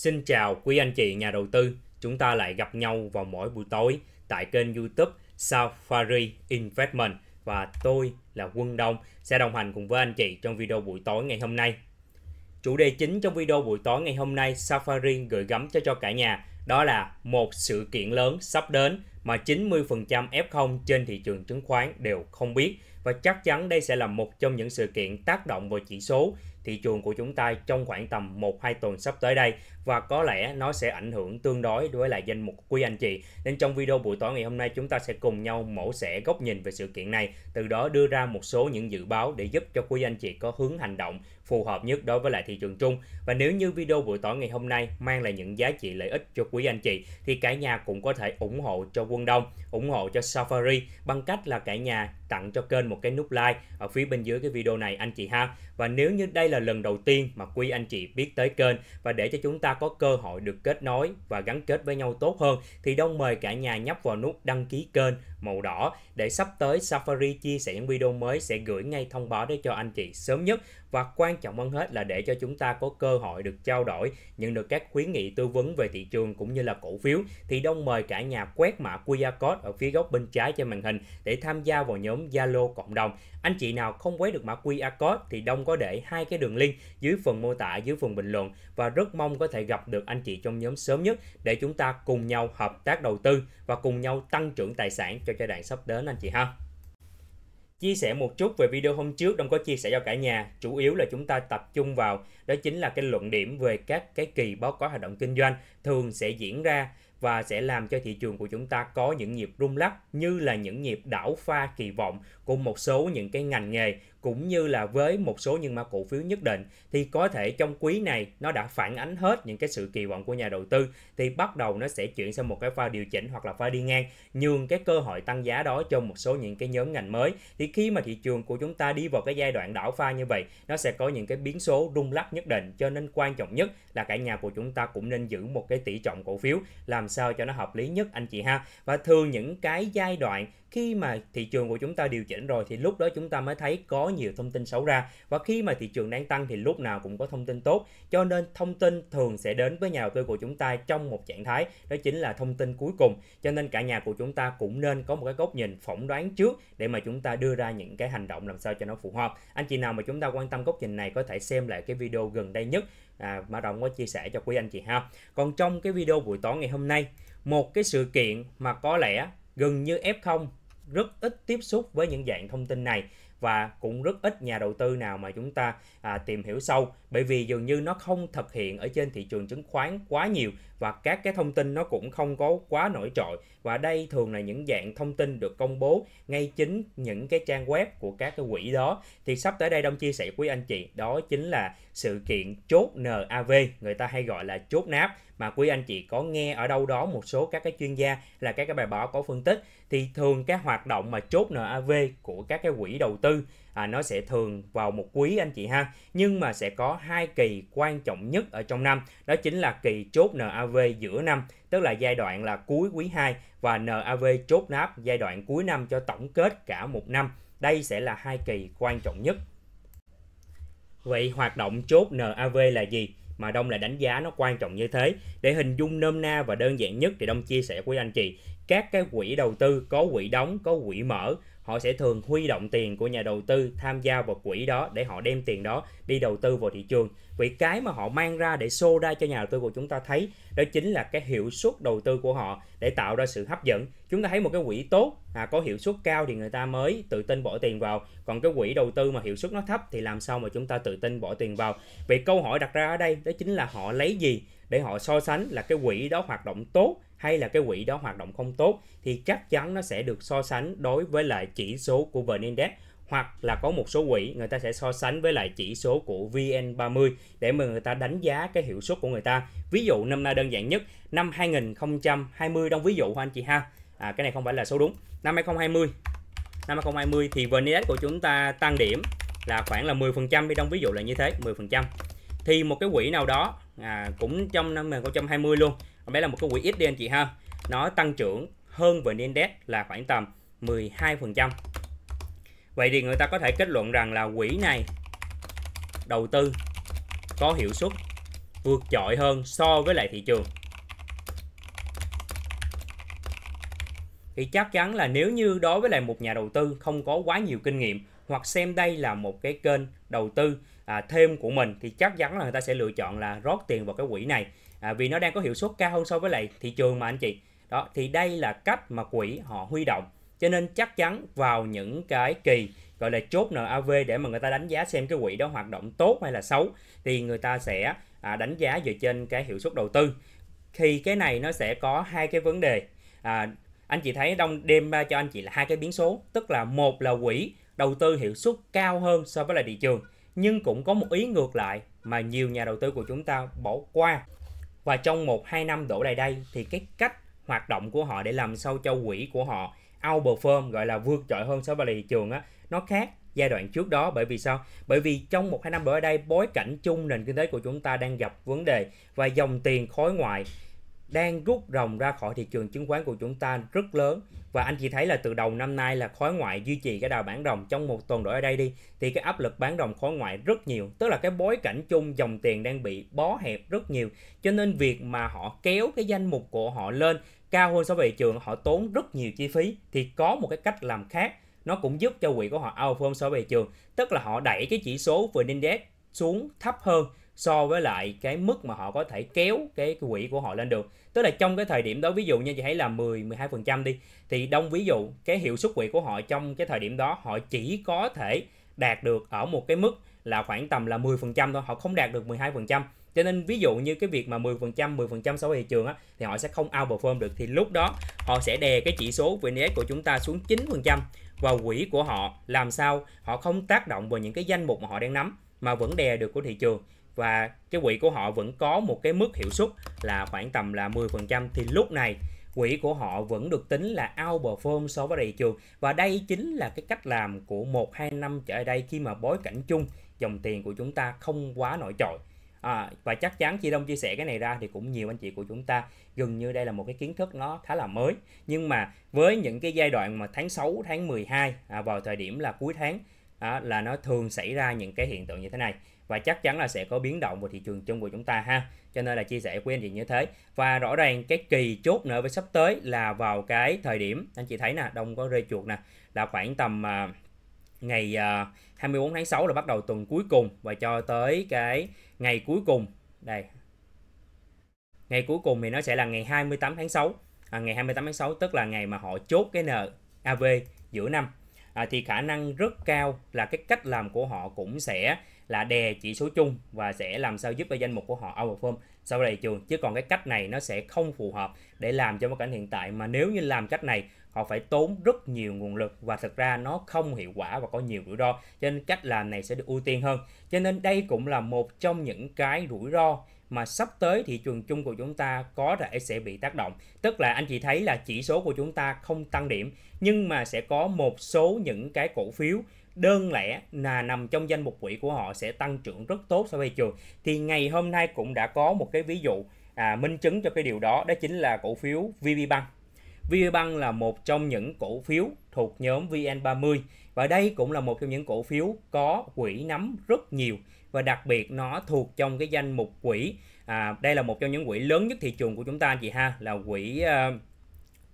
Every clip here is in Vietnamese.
Xin chào quý anh chị nhà đầu tư, chúng ta lại gặp nhau vào mỗi buổi tối tại kênh youtube Safari Investment và tôi là Quân Đông sẽ đồng hành cùng với anh chị trong video buổi tối ngày hôm nay. Chủ đề chính trong video buổi tối ngày hôm nay Safari gửi gắm cho cho cả nhà đó là một sự kiện lớn sắp đến mà 90% F0 trên thị trường chứng khoán đều không biết và chắc chắn đây sẽ là một trong những sự kiện tác động vào chỉ số thị trường của chúng ta trong khoảng tầm 1-2 tuần sắp tới đây và có lẽ nó sẽ ảnh hưởng tương đối đối với lại danh mục quý anh chị. Nên trong video buổi tối ngày hôm nay chúng ta sẽ cùng nhau mổ xẻ góc nhìn về sự kiện này, từ đó đưa ra một số những dự báo để giúp cho quý anh chị có hướng hành động phù hợp nhất đối với lại thị trường chung. Và nếu như video buổi tối ngày hôm nay mang lại những giá trị lợi ích cho quý anh chị thì cả nhà cũng có thể ủng hộ cho Quân Đông, ủng hộ cho Safari bằng cách là cả nhà tặng cho kênh một cái nút like ở phía bên dưới cái video này anh chị ha. Và nếu như đây là lần đầu tiên mà quý anh chị biết tới kênh và để cho chúng ta có cơ hội được kết nối và gắn kết với nhau tốt hơn thì Đông mời cả nhà nhấp vào nút đăng ký kênh màu đỏ để sắp tới Safari chia sẻ những video mới sẽ gửi ngay thông báo để cho anh chị sớm nhất và quan trọng hơn hết là để cho chúng ta có cơ hội được trao đổi, nhận được các khuyến nghị tư vấn về thị trường cũng như là cổ phiếu thì đông mời cả nhà quét mã QR code ở phía góc bên trái trên màn hình để tham gia vào nhóm Zalo cộng đồng. Anh chị nào không quét được mã QR code thì đông có để hai cái đường link dưới phần mô tả dưới phần bình luận và rất mong có thể gặp được anh chị trong nhóm sớm nhất để chúng ta cùng nhau hợp tác đầu tư và cùng nhau tăng trưởng tài sản cho cho giai đoạn sắp đến anh chị ha. Chia sẻ một chút về video hôm trước Đông có chia sẻ cho cả nhà, chủ yếu là chúng ta tập trung vào đó chính là cái luận điểm về các cái kỳ báo cáo hoạt động kinh doanh thường sẽ diễn ra và sẽ làm cho thị trường của chúng ta có những nhịp rung lắc như là những nhịp đảo pha kỳ vọng của một số những cái ngành nghề cũng như là với một số những mã cổ phiếu nhất định thì có thể trong quý này nó đã phản ánh hết những cái sự kỳ vọng của nhà đầu tư thì bắt đầu nó sẽ chuyển sang một cái pha điều chỉnh hoặc là pha đi ngang nhường cái cơ hội tăng giá đó cho một số những cái nhóm ngành mới thì khi mà thị trường của chúng ta đi vào cái giai đoạn đảo pha như vậy nó sẽ có những cái biến số rung lắc nhất định cho nên quan trọng nhất là cả nhà của chúng ta cũng nên giữ một cái tỷ trọng cổ phiếu làm sao cho nó hợp lý nhất anh chị ha và thường những cái giai đoạn khi mà thị trường của chúng ta điều chỉnh rồi thì lúc đó chúng ta mới thấy có nhiều thông tin xấu ra và khi mà thị trường đang tăng thì lúc nào cũng có thông tin tốt cho nên thông tin thường sẽ đến với nhà đầu tư của chúng ta trong một trạng thái đó chính là thông tin cuối cùng cho nên cả nhà của chúng ta cũng nên có một cái góc nhìn phỏng đoán trước để mà chúng ta đưa ra những cái hành động làm sao cho nó phù hợp anh chị nào mà chúng ta quan tâm góc nhìn này có thể xem lại cái video gần đây nhất à, mà rộng có chia sẻ cho quý anh chị ha còn trong cái video buổi tối ngày hôm nay một cái sự kiện mà có lẽ gần như F0 rất ít tiếp xúc với những dạng thông tin này và cũng rất ít nhà đầu tư nào mà chúng ta à, tìm hiểu sâu bởi vì dường như nó không thực hiện ở trên thị trường chứng khoán quá nhiều và các cái thông tin nó cũng không có quá nổi trội và đây thường là những dạng thông tin được công bố ngay chính những cái trang web của các cái quỹ đó thì sắp tới đây đông chia sẻ quý anh chị đó chính là sự kiện chốt NAV người ta hay gọi là chốt náp mà quý anh chị có nghe ở đâu đó một số các cái chuyên gia là các cái bài báo có phân tích thì thường các hoạt động mà chốt NAV của các cái quỹ đầu tư à, nó sẽ thường vào một quý anh chị ha nhưng mà sẽ có hai kỳ quan trọng nhất ở trong năm đó chính là kỳ chốt NAV giữa năm tức là giai đoạn là cuối quý 2 và NAV chốt nạp giai đoạn cuối năm cho tổng kết cả một năm đây sẽ là hai kỳ quan trọng nhất vậy hoạt động chốt NAV là gì mà Đông lại đánh giá nó quan trọng như thế. Để hình dung nôm na và đơn giản nhất thì Đông chia sẻ với anh chị các cái quỹ đầu tư có quỹ đóng có quỹ mở họ sẽ thường huy động tiền của nhà đầu tư tham gia vào quỹ đó để họ đem tiền đó đi đầu tư vào thị trường vì cái mà họ mang ra để xô ra cho nhà đầu tư của chúng ta thấy đó chính là cái hiệu suất đầu tư của họ để tạo ra sự hấp dẫn chúng ta thấy một cái quỹ tốt à, có hiệu suất cao thì người ta mới tự tin bỏ tiền vào còn cái quỹ đầu tư mà hiệu suất nó thấp thì làm sao mà chúng ta tự tin bỏ tiền vào vậy câu hỏi đặt ra ở đây đó chính là họ lấy gì để họ so sánh là cái quỹ đó hoạt động tốt hay là cái quỹ đó hoạt động không tốt thì chắc chắn nó sẽ được so sánh đối với lại chỉ số của VN Index hoặc là có một số quỹ người ta sẽ so sánh với lại chỉ số của VN30 để mà người ta đánh giá cái hiệu suất của người ta. Ví dụ năm nay đơn giản nhất, năm 2020 đông ví dụ của anh chị ha. À, cái này không phải là số đúng. Năm 2020 năm 2020 thì VN Index của chúng ta tăng điểm là khoảng là 10% đi đông ví dụ là như thế, 10%. Thì một cái quỹ nào đó à, cũng trong năm 2020 luôn Đấy là một cái quỹ ít đi anh chị ha. Nó tăng trưởng hơn vn index là khoảng tầm 12%. Vậy thì người ta có thể kết luận rằng là quỹ này đầu tư có hiệu suất vượt trội hơn so với lại thị trường. Thì chắc chắn là nếu như đối với lại một nhà đầu tư không có quá nhiều kinh nghiệm hoặc xem đây là một cái kênh đầu tư à, thêm của mình thì chắc chắn là người ta sẽ lựa chọn là rót tiền vào cái quỹ này à, vì nó đang có hiệu suất cao hơn so với lại thị trường mà anh chị đó thì đây là cách mà quỹ họ huy động cho nên chắc chắn vào những cái kỳ gọi là chốt NAV để mà người ta đánh giá xem cái quỹ đó hoạt động tốt hay là xấu thì người ta sẽ à, đánh giá dựa trên cái hiệu suất đầu tư thì cái này nó sẽ có hai cái vấn đề à, anh chị thấy đông đem ra cho anh chị là hai cái biến số tức là một là quỹ đầu tư hiệu suất cao hơn so với là thị trường nhưng cũng có một ý ngược lại mà nhiều nhà đầu tư của chúng ta bỏ qua và trong một hai năm đổ lại đây thì cái cách hoạt động của họ để làm sâu cho quỹ của họ outperform gọi là vượt trội hơn so với thị trường á nó khác giai đoạn trước đó bởi vì sao bởi vì trong một hai năm đổ bữa đây bối cảnh chung nền kinh tế của chúng ta đang gặp vấn đề và dòng tiền khối ngoại đang rút rồng ra khỏi thị trường chứng khoán của chúng ta rất lớn và anh chị thấy là từ đầu năm nay là khối ngoại duy trì cái đà bán rồng trong một tuần đổi ở đây đi thì cái áp lực bán rồng khối ngoại rất nhiều tức là cái bối cảnh chung dòng tiền đang bị bó hẹp rất nhiều cho nên việc mà họ kéo cái danh mục của họ lên cao hơn so với thị trường họ tốn rất nhiều chi phí thì có một cái cách làm khác nó cũng giúp cho quỹ của họ outperform so với thị trường tức là họ đẩy cái chỉ số vn index xuống thấp hơn so với lại cái mức mà họ có thể kéo cái quỹ của họ lên được tức là trong cái thời điểm đó ví dụ như chị thấy là 10 12 phần trăm đi thì đông ví dụ cái hiệu suất quỹ của họ trong cái thời điểm đó họ chỉ có thể đạt được ở một cái mức là khoảng tầm là 10 phần trăm thôi họ không đạt được 12 phần trăm cho nên ví dụ như cái việc mà 10% 10% so với thị trường á, thì họ sẽ không outperform được thì lúc đó họ sẽ đè cái chỉ số vn của chúng ta xuống 9% và quỹ của họ làm sao họ không tác động vào những cái danh mục mà họ đang nắm mà vẫn đè được của thị trường và cái quỹ của họ vẫn có một cái mức hiệu suất là khoảng tầm là 10% thì lúc này quỹ của họ vẫn được tính là outperform so với thị trường và đây chính là cái cách làm của một hai năm trở lại đây khi mà bối cảnh chung dòng tiền của chúng ta không quá nổi trội à, và chắc chắn chị Đông chia sẻ cái này ra thì cũng nhiều anh chị của chúng ta gần như đây là một cái kiến thức nó khá là mới nhưng mà với những cái giai đoạn mà tháng 6 tháng 12 à, vào thời điểm là cuối tháng à, là nó thường xảy ra những cái hiện tượng như thế này và chắc chắn là sẽ có biến động vào thị trường chung của chúng ta ha cho nên là chia sẻ với anh chị như thế và rõ ràng cái kỳ chốt nợ với sắp tới là vào cái thời điểm anh chị thấy nè đông có rơi chuột nè là khoảng tầm uh, ngày uh, à, 24 tháng 6 là bắt đầu tuần cuối cùng và cho tới cái ngày cuối cùng đây ngày cuối cùng thì nó sẽ là ngày 28 tháng 6 à, ngày 28 tháng 6 tức là ngày mà họ chốt cái nợ av giữa năm à, thì khả năng rất cao là cái cách làm của họ cũng sẽ là đè chỉ số chung và sẽ làm sao giúp cho danh mục của họ outperform sau đây trường chứ còn cái cách này nó sẽ không phù hợp để làm cho bối cảnh hiện tại mà nếu như làm cách này họ phải tốn rất nhiều nguồn lực và thực ra nó không hiệu quả và có nhiều rủi ro cho nên cách làm này sẽ được ưu tiên hơn cho nên đây cũng là một trong những cái rủi ro mà sắp tới thị trường chung của chúng ta có thể sẽ bị tác động. Tức là anh chị thấy là chỉ số của chúng ta không tăng điểm nhưng mà sẽ có một số những cái cổ phiếu đơn lẻ là nằm trong danh mục quỹ của họ sẽ tăng trưởng rất tốt so với thị trường thì ngày hôm nay cũng đã có một cái ví dụ à, minh chứng cho cái điều đó đó chính là cổ phiếu VPBank VPBank là một trong những cổ phiếu thuộc nhóm VN30 và đây cũng là một trong những cổ phiếu có quỹ nắm rất nhiều và đặc biệt nó thuộc trong cái danh mục quỹ à, đây là một trong những quỹ lớn nhất thị trường của chúng ta anh chị ha là quỹ uh,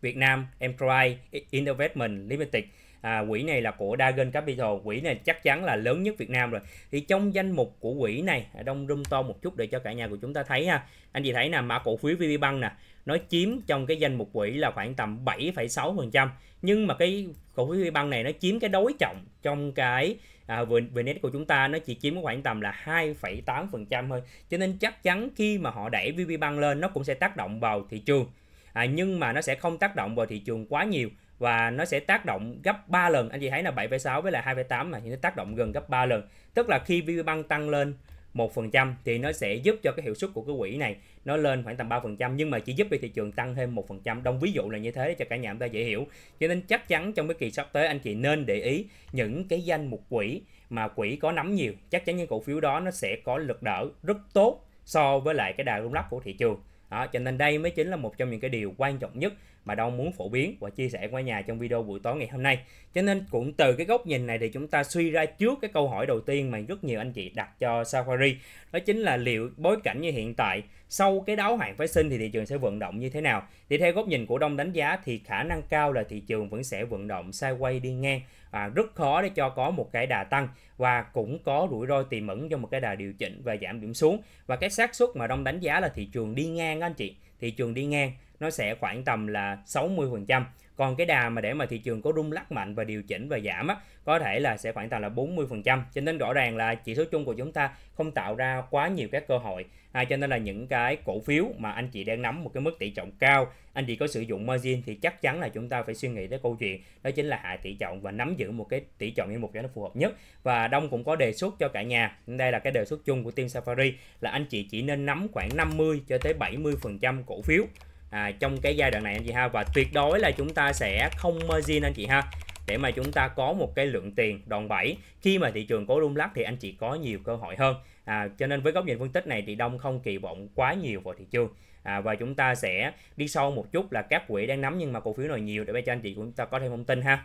Việt Nam Enterprise Investment Limited à, quỹ này là của Dagen Capital quỹ này chắc chắn là lớn nhất Việt Nam rồi thì trong danh mục của quỹ này à, đông rung to một chút để cho cả nhà của chúng ta thấy ha anh chị thấy là mã cổ phiếu VB Bank nè nó chiếm trong cái danh mục quỹ là khoảng tầm 7,6% nhưng mà cái cổ phiếu VB Bank này nó chiếm cái đối trọng trong cái à, VNS của chúng ta nó chỉ chiếm khoảng tầm là 2,8% thôi cho nên chắc chắn khi mà họ đẩy VB Bank lên nó cũng sẽ tác động vào thị trường à, nhưng mà nó sẽ không tác động vào thị trường quá nhiều và nó sẽ tác động gấp 3 lần anh chị thấy là 7,6 với là 2,8 mà thì nó tác động gần gấp 3 lần tức là khi VPBank tăng lên 1% thì nó sẽ giúp cho cái hiệu suất của cái quỹ này nó lên khoảng tầm 3% nhưng mà chỉ giúp cho thị trường tăng thêm 1%. Đông ví dụ là như thế cho cả nhà chúng ta dễ hiểu. Cho nên chắc chắn trong cái kỳ sắp tới anh chị nên để ý những cái danh mục quỹ mà quỹ có nắm nhiều, chắc chắn những cổ phiếu đó nó sẽ có lực đỡ rất tốt so với lại cái đà rung lắc của thị trường. Đó, cho nên đây mới chính là một trong những cái điều quan trọng nhất mà Đông muốn phổ biến và chia sẻ qua nhà trong video buổi tối ngày hôm nay. Cho nên cũng từ cái góc nhìn này thì chúng ta suy ra trước cái câu hỏi đầu tiên mà rất nhiều anh chị đặt cho Safari đó chính là liệu bối cảnh như hiện tại sau cái đáo hạn phái sinh thì thị trường sẽ vận động như thế nào? Thì theo góc nhìn của đông đánh giá thì khả năng cao là thị trường vẫn sẽ vận động sai quay đi ngang và rất khó để cho có một cái đà tăng và cũng có rủi ro tiềm ẩn cho một cái đà điều chỉnh và giảm điểm xuống và cái xác suất mà đông đánh giá là thị trường đi ngang anh chị thị trường đi ngang nó sẽ khoảng tầm là 60% còn cái đà mà để mà thị trường có rung lắc mạnh và điều chỉnh và giảm á, có thể là sẽ khoảng tầm là 40% cho nên rõ ràng là chỉ số chung của chúng ta không tạo ra quá nhiều các cơ hội à, cho nên là những cái cổ phiếu mà anh chị đang nắm một cái mức tỷ trọng cao anh chị có sử dụng margin thì chắc chắn là chúng ta phải suy nghĩ tới câu chuyện đó chính là hạ tỷ trọng và nắm giữ một cái tỷ trọng như một giá nó phù hợp nhất và Đông cũng có đề xuất cho cả nhà đây là cái đề xuất chung của team Safari là anh chị chỉ nên nắm khoảng 50 cho tới 70 phần trăm cổ phiếu à, trong cái giai đoạn này anh chị ha và tuyệt đối là chúng ta sẽ không margin anh chị ha để mà chúng ta có một cái lượng tiền đòn bẩy khi mà thị trường có rung lắc thì anh chị có nhiều cơ hội hơn à, cho nên với góc nhìn phân tích này thì đông không kỳ vọng quá nhiều vào thị trường à, và chúng ta sẽ đi sâu một chút là các quỹ đang nắm nhưng mà cổ phiếu nào nhiều để cho anh chị chúng ta có thêm thông tin ha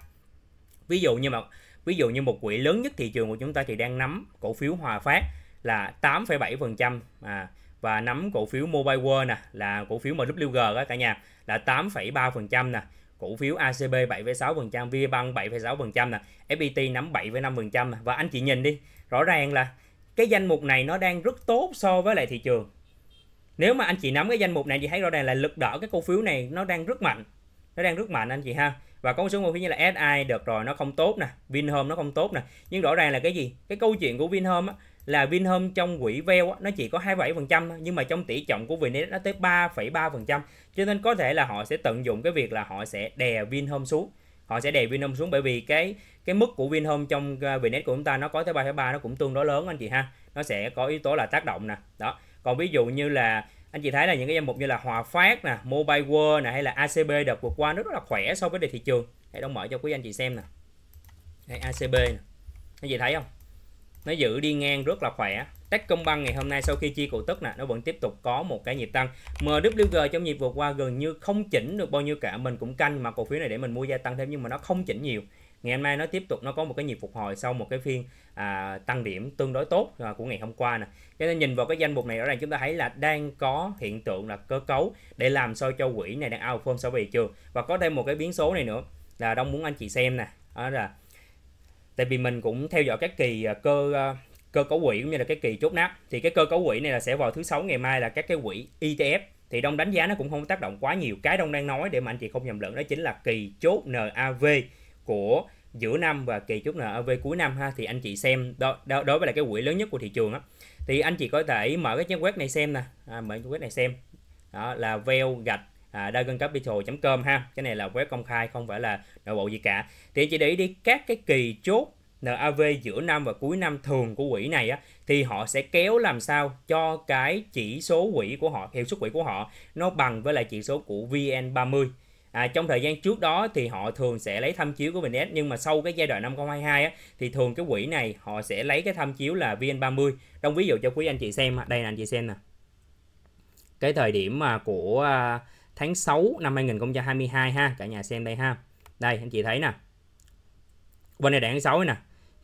ví dụ như mà ví dụ như một quỹ lớn nhất thị trường của chúng ta thì đang nắm cổ phiếu Hòa Phát là 8,7% à và nắm cổ phiếu Mobile World nè là cổ phiếu MWG đó cả nhà là 8,3% nè cổ phiếu ACB 7,6%, VBank 7,6% nè, FPT nắm 7,5% và anh chị nhìn đi, rõ ràng là cái danh mục này nó đang rất tốt so với lại thị trường. Nếu mà anh chị nắm cái danh mục này thì thấy rõ ràng là lực đỡ cái cổ phiếu này nó đang rất mạnh. Nó đang rất mạnh anh chị ha. Và có một số cổ phiếu như là SI được rồi nó không tốt nè, Vinhome nó không tốt nè, nhưng rõ ràng là cái gì? Cái câu chuyện của Vinhome á là Vinhome trong quỹ veo nó chỉ có 27% nhưng mà trong tỷ trọng của Vniex nó tới 3,3% cho nên có thể là họ sẽ tận dụng cái việc là họ sẽ đè Vinhome xuống họ sẽ đè Vinhome xuống bởi vì cái cái mức của Vinhome trong ờ, Vniex của chúng ta nó có tới 3,3 nó cũng tương đối lớn anh chị ha nó sẽ có yếu tố là tác động nè đó còn ví dụ như là anh chị thấy là những cái danh mục như là Hòa Phát nè, Mobile World nè hay là ACB đợt vừa qua nó rất là khỏe so với đề thị trường. Hãy đóng mở cho quý anh chị xem nè. Đây, ACB nè. Anh chị thấy không? nó giữ đi ngang rất là khỏe Techcombank ngày hôm nay sau khi chi cổ tức nè nó vẫn tiếp tục có một cái nhịp tăng MWG trong nhịp vừa qua gần như không chỉnh được bao nhiêu cả mình cũng canh mà cổ phiếu này để mình mua gia tăng thêm nhưng mà nó không chỉnh nhiều ngày hôm nay nó tiếp tục nó có một cái nhịp phục hồi sau một cái phiên à, tăng điểm tương đối tốt à, của ngày hôm qua nè cho nên nhìn vào cái danh mục này rõ ràng chúng ta thấy là đang có hiện tượng là cơ cấu để làm sao cho quỹ này đang outperform so về trường và có thêm một cái biến số này nữa là đông muốn anh chị xem nè đó là tại vì mình cũng theo dõi các kỳ à, cơ à, cơ cấu quỹ cũng như là cái kỳ chốt nắp thì cái cơ cấu quỹ này là sẽ vào thứ sáu ngày mai là các cái quỹ ETF thì đông đánh giá nó cũng không tác động quá nhiều cái đông đang nói để mà anh chị không nhầm lẫn đó chính là kỳ chốt NAV của giữa năm và kỳ chốt NAV cuối năm ha thì anh chị xem đó, đó đối với là cái quỹ lớn nhất của thị trường á thì anh chị có thể mở cái trang web này xem nè à, mở cái web này xem đó là veo gạch à, capital com ha cái này là web công khai không phải là nội bộ gì cả thì anh chị để ý đi các cái kỳ chốt NAV giữa năm và cuối năm thường của quỹ này á, thì họ sẽ kéo làm sao cho cái chỉ số quỹ của họ, hiệu suất quỹ của họ nó bằng với lại chỉ số của VN30. À, trong thời gian trước đó thì họ thường sẽ lấy tham chiếu của VNS nhưng mà sau cái giai đoạn năm 2022 á, thì thường cái quỹ này họ sẽ lấy cái tham chiếu là VN30. trong ví dụ cho quý anh chị xem, đây là anh chị xem nè. Cái thời điểm mà của à, tháng 6 năm 2022 ha cả nhà xem đây ha đây anh chị thấy nè bên này tháng 6 nè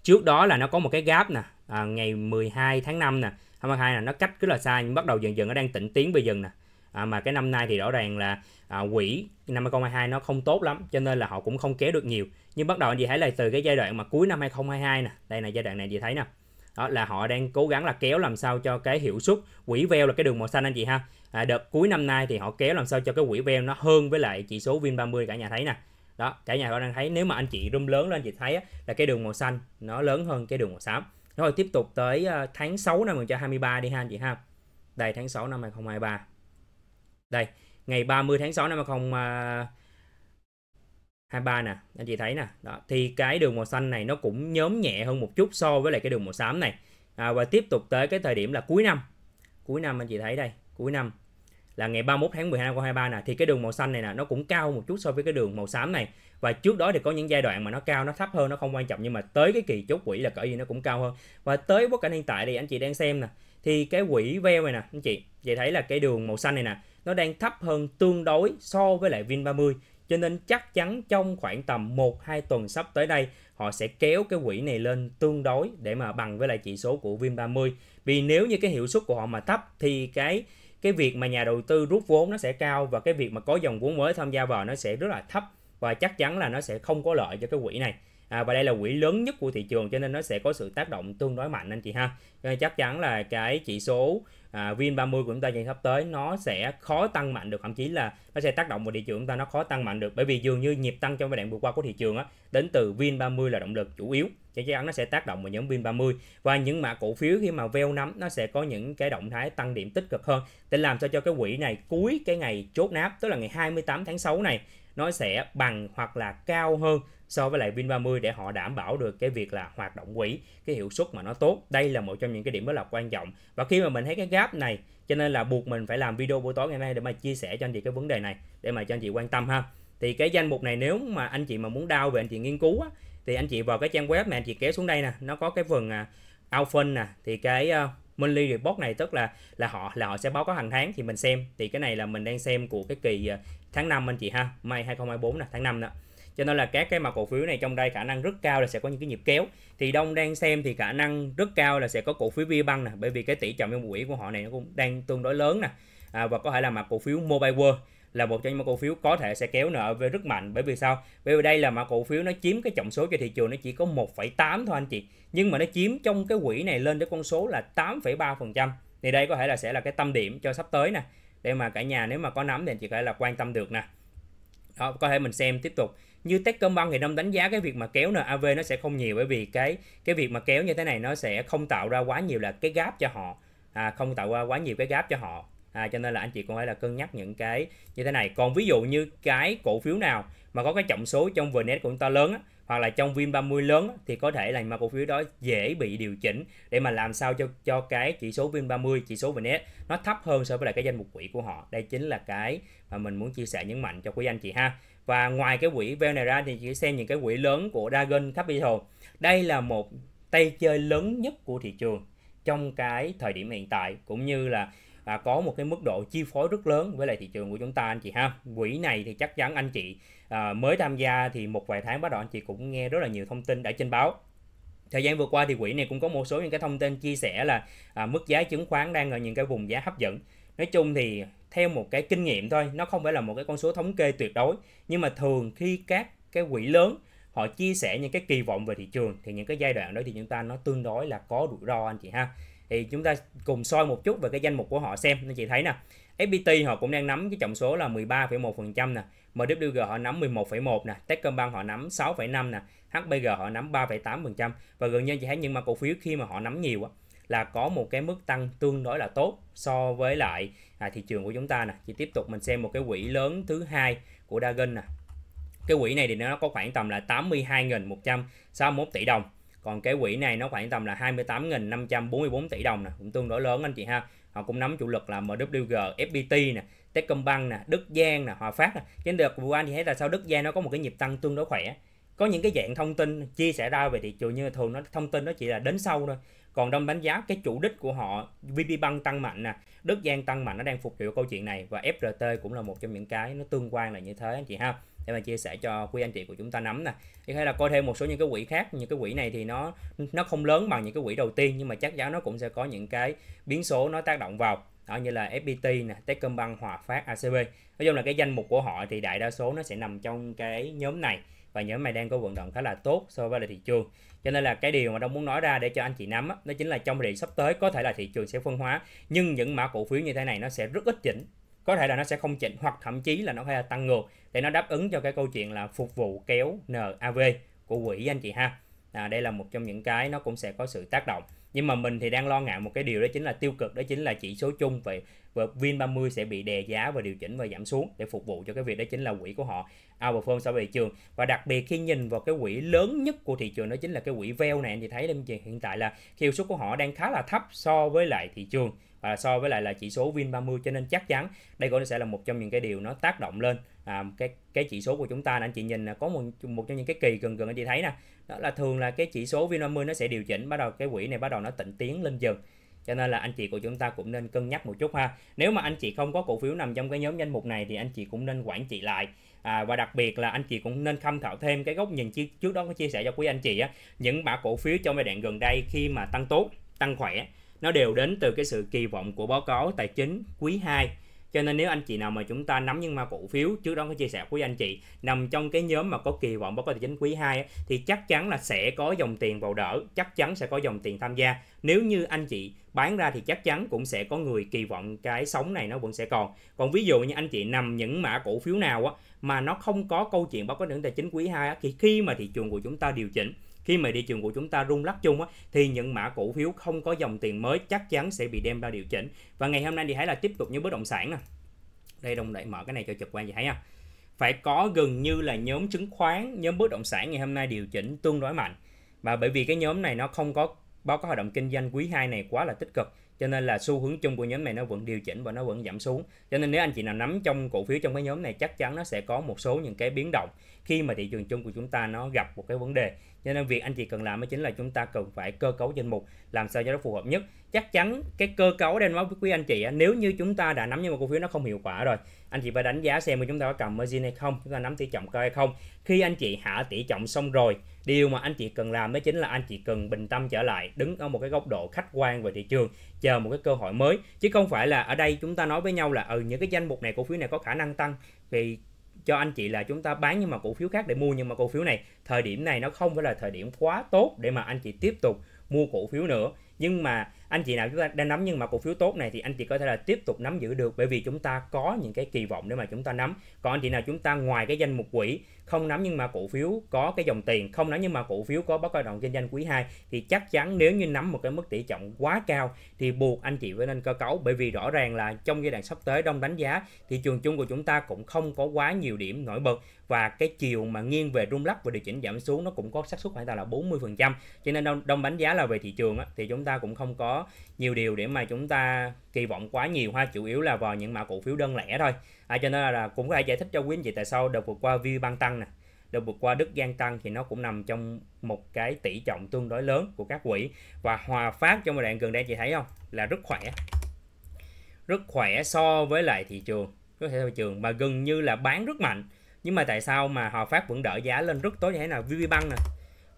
trước đó là nó có một cái gap nè à, ngày 12 tháng 5 nè 22 là nó cách rất là xa nhưng bắt đầu dần dần nó đang tỉnh tiến về dần nè à, mà cái năm nay thì rõ ràng là à, quỹ năm 2022 nó không tốt lắm cho nên là họ cũng không kéo được nhiều nhưng bắt đầu anh chị thấy là từ cái giai đoạn mà cuối năm 2022 nè đây là giai đoạn này chị thấy nè đó là họ đang cố gắng là kéo làm sao cho cái hiệu suất quỹ veo là cái đường màu xanh anh chị ha à, đợt cuối năm nay thì họ kéo làm sao cho cái quỹ veo nó hơn với lại chỉ số vin 30 cả nhà thấy nè đó cả nhà đang thấy nếu mà anh chị rung lớn lên anh chị thấy á, là cái đường màu xanh nó lớn hơn cái đường màu xám rồi tiếp tục tới à, tháng 6 năm 2023 đi ha anh chị ha đây tháng 6 năm 2023 đây ngày 30 tháng 6 năm 2023 23 nè anh chị thấy nè đó thì cái đường màu xanh này nó cũng nhóm nhẹ hơn một chút so với lại cái đường màu xám này à, và tiếp tục tới cái thời điểm là cuối năm cuối năm anh chị thấy đây cuối năm là ngày 31 tháng 12 năm 23 nè thì cái đường màu xanh này nè nó cũng cao một chút so với cái đường màu xám này và trước đó thì có những giai đoạn mà nó cao nó thấp hơn nó không quan trọng nhưng mà tới cái kỳ chốt quỹ là cỡ gì nó cũng cao hơn và tới bối cảnh hiện tại thì anh chị đang xem nè thì cái quỹ veo này nè anh chị chị thấy là cái đường màu xanh này nè nó đang thấp hơn tương đối so với lại Vin 30 cho nên chắc chắn trong khoảng tầm 1-2 tuần sắp tới đây, họ sẽ kéo cái quỹ này lên tương đối để mà bằng với lại chỉ số của vim 30 Vì nếu như cái hiệu suất của họ mà thấp thì cái cái việc mà nhà đầu tư rút vốn nó sẽ cao và cái việc mà có dòng vốn mới tham gia vào nó sẽ rất là thấp và chắc chắn là nó sẽ không có lợi cho cái quỹ này. À, và đây là quỹ lớn nhất của thị trường cho nên nó sẽ có sự tác động tương đối mạnh anh chị ha. Chắc chắn là cái chỉ số à, VN30 của chúng ta trong sắp tới nó sẽ khó tăng mạnh được thậm chí là nó sẽ tác động vào thị trường chúng ta nó khó tăng mạnh được bởi vì dường như nhịp tăng trong giai đoạn vừa qua của thị trường á, đến từ VN30 là động lực chủ yếu chắc chắn nó sẽ tác động vào nhóm VN30 và những mã cổ phiếu khi mà veo nắm nó sẽ có những cái động thái tăng điểm tích cực hơn để làm sao cho cái quỹ này cuối cái ngày chốt nắp tức là ngày 28 tháng 6 này nó sẽ bằng hoặc là cao hơn so với lại Vin30 để họ đảm bảo được cái việc là hoạt động quỹ cái hiệu suất mà nó tốt đây là một trong những cái điểm rất là quan trọng và khi mà mình thấy cái gap này cho nên là buộc mình phải làm video buổi tối ngày nay để mà chia sẻ cho anh chị cái vấn đề này để mà cho anh chị quan tâm ha thì cái danh mục này nếu mà anh chị mà muốn đau về anh chị nghiên cứu á, thì anh chị vào cái trang web mà anh chị kéo xuống đây nè nó có cái phần à, alpha nè thì cái uh, monthly report này tức là là họ là họ sẽ báo có hàng tháng thì mình xem thì cái này là mình đang xem của cái kỳ à, tháng 5 anh chị ha May 2024 nè tháng 5 đó cho nên là các cái mặt cổ phiếu này trong đây khả năng rất cao là sẽ có những cái nhịp kéo thì đông đang xem thì khả năng rất cao là sẽ có cổ phiếu vi băng nè bởi vì cái tỷ trọng trong quỹ của họ này nó cũng đang tương đối lớn nè à, và có thể là mặt cổ phiếu Mobile World là một trong những cổ phiếu có thể sẽ kéo nợ về rất mạnh bởi vì sao bởi vì đây là mã cổ phiếu nó chiếm cái trọng số cho thị trường nó chỉ có 1,8 thôi anh chị nhưng mà nó chiếm trong cái quỹ này lên tới con số là 8,3 phần trăm thì đây có thể là sẽ là cái tâm điểm cho sắp tới nè để mà cả nhà nếu mà có nắm thì chị có thể là quan tâm được nè đó có thể mình xem tiếp tục như Techcombank thì Đông đánh giá cái việc mà kéo NAV nó sẽ không nhiều bởi vì cái cái việc mà kéo như thế này nó sẽ không tạo ra quá nhiều là cái gáp cho họ à, không tạo ra quá nhiều cái gáp cho họ à, cho nên là anh chị cũng phải là cân nhắc những cái như thế này còn ví dụ như cái cổ phiếu nào mà có cái trọng số trong VNS của chúng ta lớn á, hoặc là trong vin 30 lớn thì có thể là mà cổ phiếu đó dễ bị điều chỉnh để mà làm sao cho cho cái chỉ số vin 30 chỉ số VN nó thấp hơn so với lại cái danh mục quỹ của họ đây chính là cái mà mình muốn chia sẻ nhấn mạnh cho quý anh chị ha và ngoài cái quỹ VN này ra thì chỉ xem những cái quỹ lớn của Dragon Capital đây là một tay chơi lớn nhất của thị trường trong cái thời điểm hiện tại cũng như là là có một cái mức độ chi phối rất lớn với lại thị trường của chúng ta anh chị ha quỹ này thì chắc chắn anh chị à, mới tham gia thì một vài tháng bắt đầu anh chị cũng nghe rất là nhiều thông tin đã trên báo thời gian vừa qua thì quỹ này cũng có một số những cái thông tin chia sẻ là à, mức giá chứng khoán đang ở những cái vùng giá hấp dẫn nói chung thì theo một cái kinh nghiệm thôi nó không phải là một cái con số thống kê tuyệt đối nhưng mà thường khi các cái quỹ lớn họ chia sẻ những cái kỳ vọng về thị trường thì những cái giai đoạn đó thì chúng ta nó tương đối là có rủi ro anh chị ha thì chúng ta cùng soi một chút về cái danh mục của họ xem anh chị thấy nè FPT họ cũng đang nắm cái trọng số là 13,1% nè MWG họ nắm 11,1 nè Techcombank họ nắm 6,5 nè HBG họ nắm 3,8% và gần như chị thấy nhưng mà cổ phiếu khi mà họ nắm nhiều á là có một cái mức tăng tương đối là tốt so với lại à, thị trường của chúng ta nè chị tiếp tục mình xem một cái quỹ lớn thứ hai của Dagen nè cái quỹ này thì nó có khoảng tầm là 82.161 tỷ đồng còn cái quỹ này nó khoảng tầm là 28.544 tỷ đồng nè cũng tương đối lớn anh chị ha họ cũng nắm chủ lực là MWG, FPT nè, Techcombank nè, Đức Giang nè, Hòa Phát nè. Trên được vừa anh thì thấy là sao Đức Giang nó có một cái nhịp tăng tương đối khỏe. Có những cái dạng thông tin chia sẻ ra về thị trường nhưng thường nó thông tin nó chỉ là đến sau thôi. Còn đông đánh giá cái chủ đích của họ VP Bank tăng mạnh nè, Đức Giang tăng mạnh nó đang phục vụ câu chuyện này và FRT cũng là một trong những cái nó tương quan là như thế anh chị ha để mà chia sẻ cho quý anh chị của chúng ta nắm nè hay là coi thêm một số những cái quỹ khác những cái quỹ này thì nó nó không lớn bằng những cái quỹ đầu tiên nhưng mà chắc chắn nó cũng sẽ có những cái biến số nó tác động vào đó như là FPT nè, Techcombank, Hòa Phát, ACB. Nói chung là cái danh mục của họ thì đại đa số nó sẽ nằm trong cái nhóm này và nhóm này đang có vận động khá là tốt so với là thị trường. Cho nên là cái điều mà Đông muốn nói ra để cho anh chị nắm đó chính là trong thời sắp tới có thể là thị trường sẽ phân hóa nhưng những mã cổ phiếu như thế này nó sẽ rất ít chỉnh có thể là nó sẽ không chỉnh hoặc thậm chí là nó phải là tăng ngược để nó đáp ứng cho cái câu chuyện là phục vụ kéo NAV của quỹ anh chị ha à, đây là một trong những cái nó cũng sẽ có sự tác động nhưng mà mình thì đang lo ngại một cái điều đó chính là tiêu cực đó chính là chỉ số chung về VN30 sẽ bị đè giá và điều chỉnh và giảm xuống để phục vụ cho cái việc đó chính là quỹ của họ outperform so với thị trường và đặc biệt khi nhìn vào cái quỹ lớn nhất của thị trường đó chính là cái quỹ VEL này anh chị thấy em hiện tại là khi số của họ đang khá là thấp so với lại thị trường à, so với lại là chỉ số Vin30 cho nên chắc chắn đây cũng sẽ là một trong những cái điều nó tác động lên à, cái cái chỉ số của chúng ta nè anh chị nhìn có một một trong những cái kỳ gần gần anh chị thấy nè đó là thường là cái chỉ số Vin30 nó sẽ điều chỉnh bắt đầu cái quỹ này bắt đầu nó tịnh tiến lên dần cho nên là anh chị của chúng ta cũng nên cân nhắc một chút ha nếu mà anh chị không có cổ phiếu nằm trong cái nhóm danh mục này thì anh chị cũng nên quản trị lại à, và đặc biệt là anh chị cũng nên tham khảo thêm cái góc nhìn trước đó có chia sẻ cho quý anh chị á những mã cổ phiếu trong giai đoạn gần đây khi mà tăng tốt tăng khỏe nó đều đến từ cái sự kỳ vọng của báo cáo tài chính quý 2 cho nên nếu anh chị nào mà chúng ta nắm những mã cổ phiếu trước đó có chia sẻ với anh chị nằm trong cái nhóm mà có kỳ vọng báo cáo tài chính quý 2 thì chắc chắn là sẽ có dòng tiền vào đỡ, chắc chắn sẽ có dòng tiền tham gia. Nếu như anh chị bán ra thì chắc chắn cũng sẽ có người kỳ vọng cái sóng này nó vẫn sẽ còn. Còn ví dụ như anh chị nằm những mã cổ phiếu nào á mà nó không có câu chuyện báo cáo tài chính quý 2 á, thì khi mà thị trường của chúng ta điều chỉnh khi mà thị trường của chúng ta rung lắc chung á, thì những mã cổ phiếu không có dòng tiền mới chắc chắn sẽ bị đem ra điều chỉnh và ngày hôm nay thì thấy là tiếp tục như bất động sản nè đây đồng đại mở cái này cho trực quan vậy thấy ha phải có gần như là nhóm chứng khoán nhóm bất động sản ngày hôm nay điều chỉnh tương đối mạnh và bởi vì cái nhóm này nó không có báo cáo hoạt động kinh doanh quý 2 này quá là tích cực cho nên là xu hướng chung của nhóm này nó vẫn điều chỉnh và nó vẫn giảm xuống cho nên nếu anh chị nào nắm trong cổ phiếu trong cái nhóm này chắc chắn nó sẽ có một số những cái biến động khi mà thị trường chung của chúng ta nó gặp một cái vấn đề cho nên việc anh chị cần làm đó chính là chúng ta cần phải cơ cấu danh mục làm sao cho nó phù hợp nhất chắc chắn cái cơ cấu đang nói với quý anh chị nếu như chúng ta đã nắm những một cổ phiếu nó không hiệu quả rồi anh chị phải đánh giá xem chúng ta có cầm margin hay không chúng ta nắm tỷ trọng cao hay không khi anh chị hạ tỷ trọng xong rồi điều mà anh chị cần làm đó chính là anh chị cần bình tâm trở lại đứng ở một cái góc độ khách quan về thị trường chờ một cái cơ hội mới chứ không phải là ở đây chúng ta nói với nhau là ừ những cái danh mục này cổ phiếu này có khả năng tăng thì cho anh chị là chúng ta bán nhưng mà cổ phiếu khác để mua nhưng mà cổ phiếu này thời điểm này nó không phải là thời điểm quá tốt để mà anh chị tiếp tục mua cổ phiếu nữa nhưng mà anh chị nào chúng ta đang nắm nhưng mà cổ phiếu tốt này thì anh chị có thể là tiếp tục nắm giữ được bởi vì chúng ta có những cái kỳ vọng để mà chúng ta nắm còn anh chị nào chúng ta ngoài cái danh mục quỹ không nắm nhưng mà cổ phiếu có cái dòng tiền không nắm nhưng mà cổ phiếu có báo cáo động kinh doanh quý 2 thì chắc chắn nếu như nắm một cái mức tỷ trọng quá cao thì buộc anh chị phải nên cơ cấu bởi vì rõ ràng là trong giai đoạn sắp tới đông đánh giá thị trường chung của chúng ta cũng không có quá nhiều điểm nổi bật và cái chiều mà nghiêng về rung lắc và điều chỉnh giảm xuống nó cũng có xác suất khoảng là 40% cho nên đông, đông đánh giá là về thị trường á, thì chúng ta cũng không có nhiều điều để mà chúng ta kỳ vọng quá nhiều ha chủ yếu là vào những mã cổ phiếu đơn lẻ thôi à, cho nên là cũng có thể giải thích cho quý anh chị tại sao đợt vừa qua view băng tăng nè đợt vừa qua Đức Giang tăng thì nó cũng nằm trong một cái tỷ trọng tương đối lớn của các quỹ và Hòa Phát trong một đoạn gần đây chị thấy không là rất khỏe rất khỏe so với lại thị trường có thể thị trường mà gần như là bán rất mạnh nhưng mà tại sao mà Hòa Phát vẫn đỡ giá lên rất tốt như thế nào VB Bank nè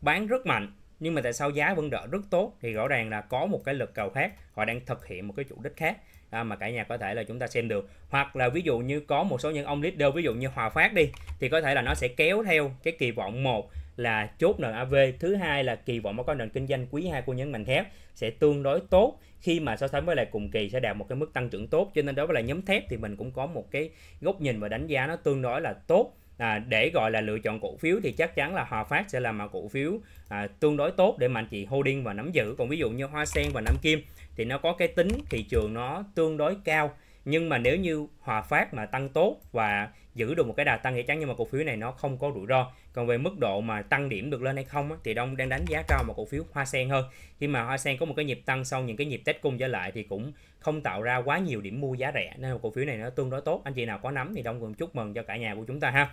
bán rất mạnh nhưng mà tại sao giá vẫn đỡ rất tốt thì rõ ràng là có một cái lực cầu khác họ đang thực hiện một cái chủ đích khác à, mà cả nhà có thể là chúng ta xem được hoặc là ví dụ như có một số những ông leader ví dụ như Hòa Phát đi thì có thể là nó sẽ kéo theo cái kỳ vọng một là chốt NAV thứ hai là kỳ vọng có nền kinh doanh quý 2 của nhóm ngành thép sẽ tương đối tốt khi mà so sánh với lại cùng kỳ sẽ đạt một cái mức tăng trưởng tốt cho nên đó là nhóm thép thì mình cũng có một cái góc nhìn và đánh giá nó tương đối là tốt à, để gọi là lựa chọn cổ phiếu thì chắc chắn là Hòa Phát sẽ là một cổ phiếu à, tương đối tốt để mà anh chị holding và nắm giữ còn ví dụ như Hoa Sen và Nam Kim thì nó có cái tính thị trường nó tương đối cao nhưng mà nếu như Hòa Phát mà tăng tốt và giữ được một cái đà tăng thì chắc nhưng mà cổ phiếu này nó không có rủi ro còn về mức độ mà tăng điểm được lên hay không thì đông đang đánh giá cao một cổ phiếu hoa sen hơn khi mà hoa sen có một cái nhịp tăng sau những cái nhịp Tết cung trở lại thì cũng không tạo ra quá nhiều điểm mua giá rẻ nên cổ phiếu này nó tương đối tốt anh chị nào có nắm thì đông cũng chúc mừng cho cả nhà của chúng ta ha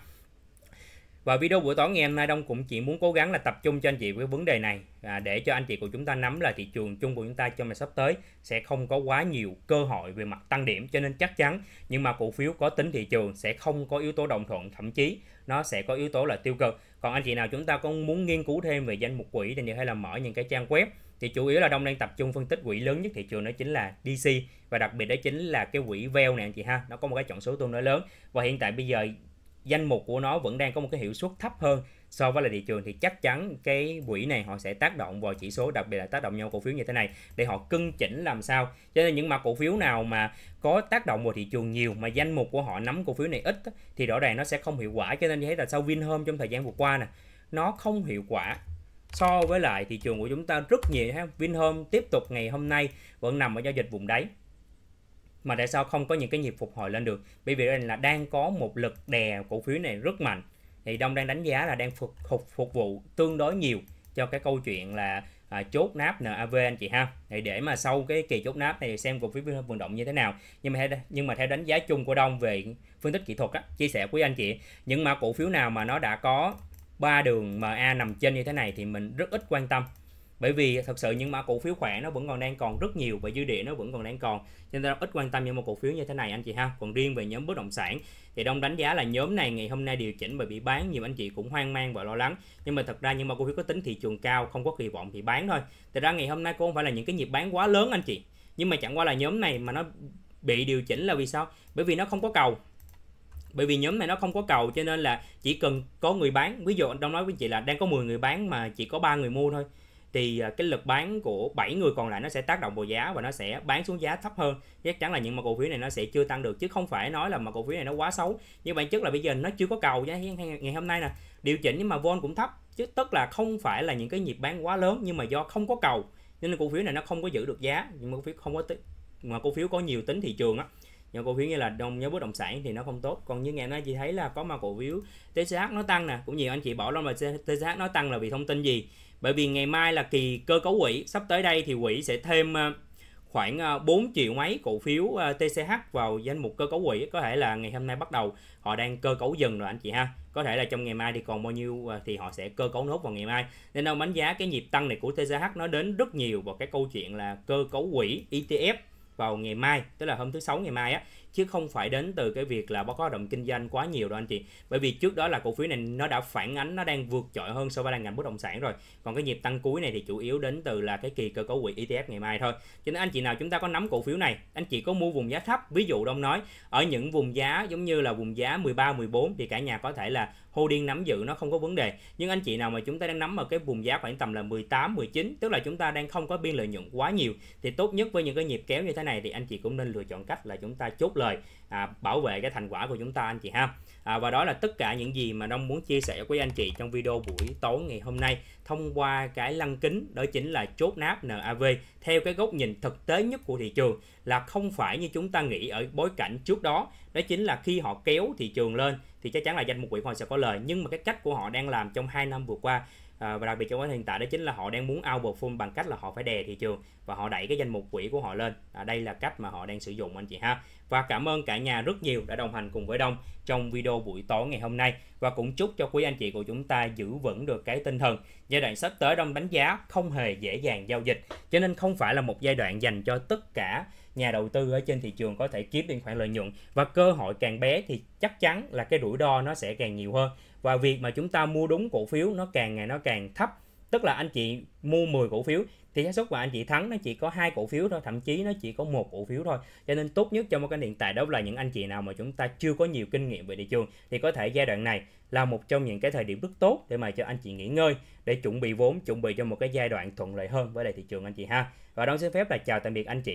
và video buổi tối ngày hôm nay Đông cũng chỉ muốn cố gắng là tập trung cho anh chị cái vấn đề này à, để cho anh chị của chúng ta nắm là thị trường chung của chúng ta trong ngày sắp tới sẽ không có quá nhiều cơ hội về mặt tăng điểm cho nên chắc chắn nhưng mà cổ phiếu có tính thị trường sẽ không có yếu tố đồng thuận thậm chí nó sẽ có yếu tố là tiêu cực. Còn anh chị nào chúng ta có muốn nghiên cứu thêm về danh mục quỹ thì hay là mở những cái trang web thì chủ yếu là Đông đang tập trung phân tích quỹ lớn nhất thị trường đó chính là DC và đặc biệt đó chính là cái quỹ VEL này anh chị ha. Nó có một cái chọn số tương đối lớn và hiện tại bây giờ danh mục của nó vẫn đang có một cái hiệu suất thấp hơn so với là thị trường thì chắc chắn cái quỹ này họ sẽ tác động vào chỉ số đặc biệt là tác động nhau cổ phiếu như thế này để họ cân chỉnh làm sao cho nên những mặt cổ phiếu nào mà có tác động vào thị trường nhiều mà danh mục của họ nắm cổ phiếu này ít thì rõ ràng nó sẽ không hiệu quả cho nên thấy là sau Vinhome trong thời gian vừa qua nè nó không hiệu quả so với lại thị trường của chúng ta rất nhiều ha Vinhome tiếp tục ngày hôm nay vẫn nằm ở giao dịch vùng đáy mà tại sao không có những cái nhịp phục hồi lên được bởi vì là đang có một lực đè cổ phiếu này rất mạnh thì đông đang đánh giá là đang phục phục phục vụ tương đối nhiều cho cái câu chuyện là à, chốt nắp NAV anh chị ha để để mà sau cái kỳ chốt nắp này xem cổ phiếu vận động như thế nào nhưng mà theo, nhưng mà theo đánh giá chung của Đông về phân tích kỹ thuật á, chia sẻ với anh chị những mã cổ phiếu nào mà nó đã có ba đường MA nằm trên như thế này thì mình rất ít quan tâm bởi vì thật sự những mã cổ phiếu khỏe nó vẫn còn đang còn rất nhiều và dư địa nó vẫn còn đang còn cho nên ta ít quan tâm những mã cổ phiếu như thế này anh chị ha còn riêng về nhóm bất động sản thì đông đánh giá là nhóm này ngày hôm nay điều chỉnh và bị bán nhiều anh chị cũng hoang mang và lo lắng nhưng mà thật ra những mã cổ phiếu có tính thị trường cao không có kỳ vọng thì bán thôi thật ra ngày hôm nay cũng không phải là những cái nhịp bán quá lớn anh chị nhưng mà chẳng qua là nhóm này mà nó bị điều chỉnh là vì sao bởi vì nó không có cầu bởi vì nhóm này nó không có cầu cho nên là chỉ cần có người bán ví dụ anh đông nói với chị là đang có 10 người bán mà chỉ có ba người mua thôi thì à, cái lực bán của 7 người còn lại nó sẽ tác động vào giá và nó sẽ bán xuống giá thấp hơn chắc chắn là những mà cổ phiếu này nó sẽ chưa tăng được chứ không phải nói là mà cổ phiếu này nó quá xấu nhưng bản chất là bây giờ nó chưa có cầu giá ngày hôm nay nè điều chỉnh nhưng mà vol cũng thấp chứ tức là không phải là những cái nhịp bán quá lớn nhưng mà do không có cầu nên cổ phiếu này nó không có giữ được giá nhưng mà cổ phiếu không có tính mà cổ phiếu có nhiều tính thị trường á nhưng cổ phiếu như là đồng nhóm bất động sản thì nó không tốt còn như ngày hôm nay chị thấy là có mà cổ phiếu TCH nó tăng nè cũng nhiều anh chị bỏ lo mà TCH nó tăng là vì thông tin gì bởi vì ngày mai là kỳ cơ cấu quỹ sắp tới đây thì quỹ sẽ thêm ờ, khoảng 4 ờ, triệu mấy cổ phiếu ờ, TCH vào danh mục cơ cấu quỹ có thể là ngày hôm nay bắt đầu họ đang cơ cấu dần rồi anh chị ha có thể là trong ngày mai thì còn bao nhiêu thì họ sẽ cơ cấu nốt vào ngày mai nên ông đánh giá cái nhịp tăng này của TCH nó đến rất nhiều vào cái câu chuyện là cơ cấu quỹ ETF vào ngày mai tức là hôm thứ sáu ngày mai á chứ không phải đến từ cái việc là báo cáo động kinh doanh quá nhiều đâu anh chị bởi vì trước đó là cổ phiếu này nó đã phản ánh nó đang vượt trội hơn so với là ngành bất động sản rồi còn cái nhịp tăng cuối này thì chủ yếu đến từ là cái kỳ cơ cấu quỹ ETF ngày mai thôi cho nên anh chị nào chúng ta có nắm cổ phiếu này anh chị có mua vùng giá thấp ví dụ đông nói ở những vùng giá giống như là vùng giá 13 14 thì cả nhà có thể là holding nắm giữ nó không có vấn đề nhưng anh chị nào mà chúng ta đang nắm ở cái vùng giá khoảng tầm là 18 19 tức là chúng ta đang không có biên lợi nhuận quá nhiều thì tốt nhất với những cái nhịp kéo như thế này thì anh chị cũng nên lựa chọn cách là chúng ta chốt lời à, bảo vệ cái thành quả của chúng ta anh chị ha à, và đó là tất cả những gì mà đông muốn chia sẻ với anh chị trong video buổi tối ngày hôm nay thông qua cái lăng kính đó chính là chốt náp NAV theo cái góc nhìn thực tế nhất của thị trường là không phải như chúng ta nghĩ ở bối cảnh trước đó đó chính là khi họ kéo thị trường lên thì chắc chắn là danh mục quỹ họ sẽ có lời nhưng mà cái cách của họ đang làm trong 2 năm vừa qua à, và đặc biệt trong cái hiện tại đó chính là họ đang muốn outperform bằng cách là họ phải đè thị trường và họ đẩy cái danh mục quỹ của họ lên à, đây là cách mà họ đang sử dụng anh chị ha và cảm ơn cả nhà rất nhiều đã đồng hành cùng với Đông trong video buổi tối ngày hôm nay và cũng chúc cho quý anh chị của chúng ta giữ vững được cái tinh thần giai đoạn sắp tới Đông đánh giá không hề dễ dàng giao dịch cho nên không phải là một giai đoạn dành cho tất cả nhà đầu tư ở trên thị trường có thể kiếm được khoản lợi nhuận và cơ hội càng bé thì chắc chắn là cái rủi ro nó sẽ càng nhiều hơn và việc mà chúng ta mua đúng cổ phiếu nó càng ngày nó càng thấp tức là anh chị mua 10 cổ phiếu thì xác suất mà anh chị thắng nó chỉ có hai cổ phiếu thôi thậm chí nó chỉ có một cổ phiếu thôi cho nên tốt nhất trong một cái hiện tại đó là những anh chị nào mà chúng ta chưa có nhiều kinh nghiệm về thị trường thì có thể giai đoạn này là một trong những cái thời điểm rất tốt để mà cho anh chị nghỉ ngơi để chuẩn bị vốn chuẩn bị cho một cái giai đoạn thuận lợi hơn với lại thị trường anh chị ha và đó xin phép là chào tạm biệt anh chị